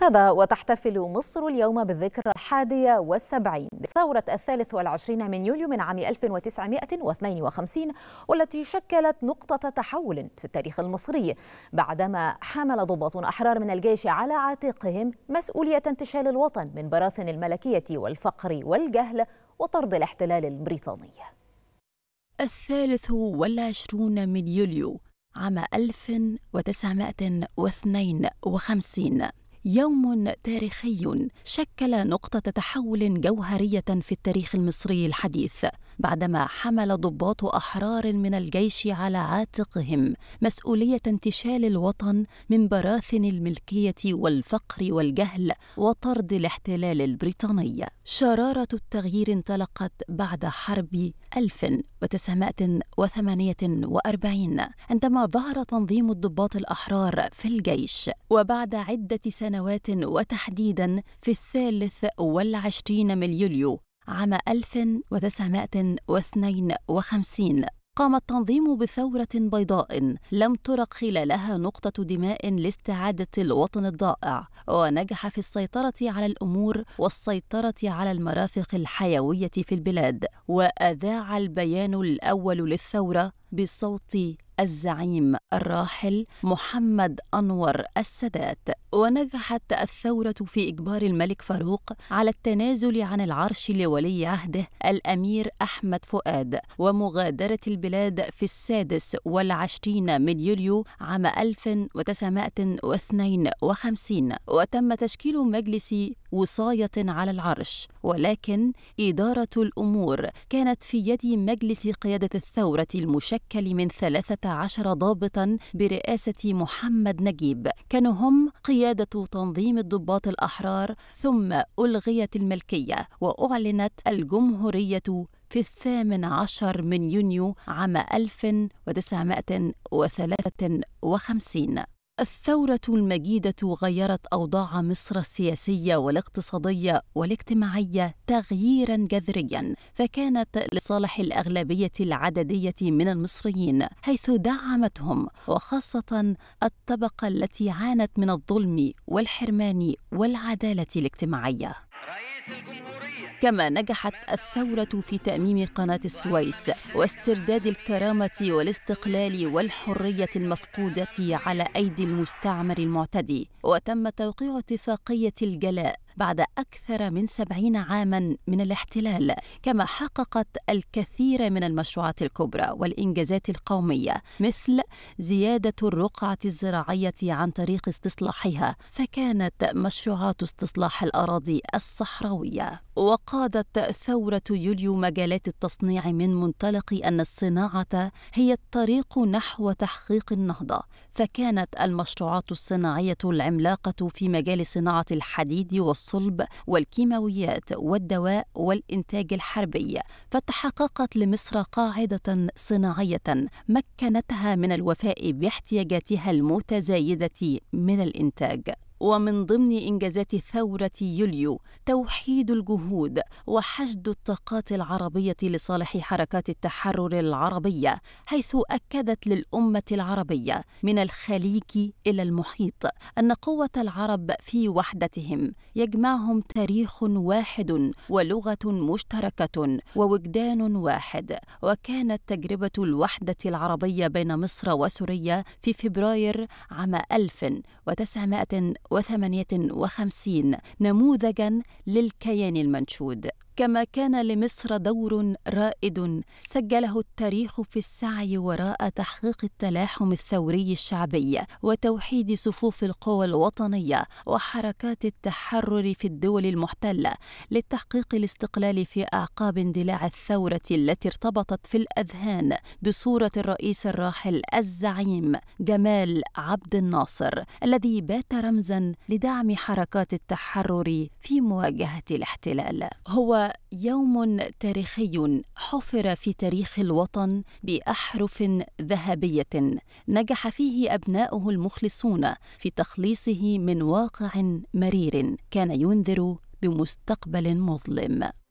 هذا وتحتفل مصر اليوم بالذكرى الحادية والسبعين لثورة الثالث والعشرين من يوليو من عام 1952 والتي شكلت نقطة تحول في التاريخ المصري بعدما حمل ضباط أحرار من الجيش على عاتقهم مسؤولية انتشال الوطن من براثن الملكية والفقر والجهل وطرد الاحتلال البريطاني الثالث والعشرون من يوليو عام 1952 يوم تاريخي شكل نقطة تحول جوهرية في التاريخ المصري الحديث بعدما حمل ضباط احرار من الجيش على عاتقهم مسؤوليه انتشال الوطن من براثن الملكيه والفقر والجهل وطرد الاحتلال البريطاني شراره التغيير انطلقت بعد حرب 1948 عندما ظهر تنظيم الضباط الأحرار في الجيش وبعد عدة سنوات وتحديدا في الثالث والعشرين من يوليو عام 1952 قام التنظيم بثورة بيضاء لم ترق خلالها نقطة دماء لاستعادة الوطن الضائع، ونجح في السيطرة على الأمور والسيطرة على المرافق الحيوية في البلاد، وأذاع البيان الأول للثورة بصوت الزعيم الراحل محمد أنور السادات ونجحت الثورة في إجبار الملك فاروق على التنازل عن العرش لولي عهده الأمير أحمد فؤاد ومغادرة البلاد في السادس والعشرين من يوليو عام 1952 وتم تشكيل مجلس وصاية على العرش ولكن إدارة الأمور كانت في يد مجلس قيادة الثورة المشكل من ثلاثة عشر ضابطا برئاسة محمد نجيب كانوا هم قيادة تنظيم الضباط الأحرار ثم ألغيت الملكية وأعلنت الجمهورية في الثامن عشر من يونيو عام 1953 الثورة المجيدة غيرت أوضاع مصر السياسية والاقتصادية والاجتماعية تغييرا جذريا فكانت لصالح الأغلبية العددية من المصريين حيث دعمتهم وخاصة الطبقة التي عانت من الظلم والحرمان والعدالة الاجتماعية رئيس الجمهورية كما نجحت الثورة في تأميم قناة السويس واسترداد الكرامة والاستقلال والحرية المفقودة على أيدي المستعمر المعتدي وتم توقيع اتفاقية الجلاء بعد أكثر من سبعين عاما من الاحتلال كما حققت الكثير من المشروعات الكبرى والإنجازات القومية مثل زيادة الرقعة الزراعية عن طريق استصلاحها فكانت مشروعات استصلاح الأراضي الصحراوية وقادت ثورة يوليو مجالات التصنيع من منطلق أن الصناعة هي الطريق نحو تحقيق النهضة فكانت المشروعات الصناعية العملاقة في مجال صناعة الحديد والصناعة الصلب والكيماويات والدواء والإنتاج الحربي فتحققت لمصر قاعدة صناعية مكنتها من الوفاء باحتياجاتها المتزايدة من الإنتاج ومن ضمن إنجازات ثورة يوليو توحيد الجهود وحشد الطاقات العربية لصالح حركات التحرر العربية حيث أكدت للأمة العربية من الخليج إلى المحيط أن قوة العرب في وحدتهم يجمعهم تاريخ واحد ولغة مشتركة ووجدان واحد وكانت تجربة الوحدة العربية بين مصر وسوريا في فبراير عام 1900 1958 نموذجا للكيان المنشود كما كان لمصر دور رائد سجله التاريخ في السعي وراء تحقيق التلاحم الثوري الشعبي وتوحيد صفوف القوى الوطنيه وحركات التحرر في الدول المحتله لتحقيق الاستقلال في اعقاب اندلاع الثوره التي ارتبطت في الاذهان بصوره الرئيس الراحل الزعيم جمال عبد الناصر الذي بات رمزا لدعم حركات التحرر في مواجهه الاحتلال هو يوم تاريخي حفر في تاريخ الوطن باحرف ذهبيه نجح فيه ابناؤه المخلصون في تخليصه من واقع مرير كان ينذر بمستقبل مظلم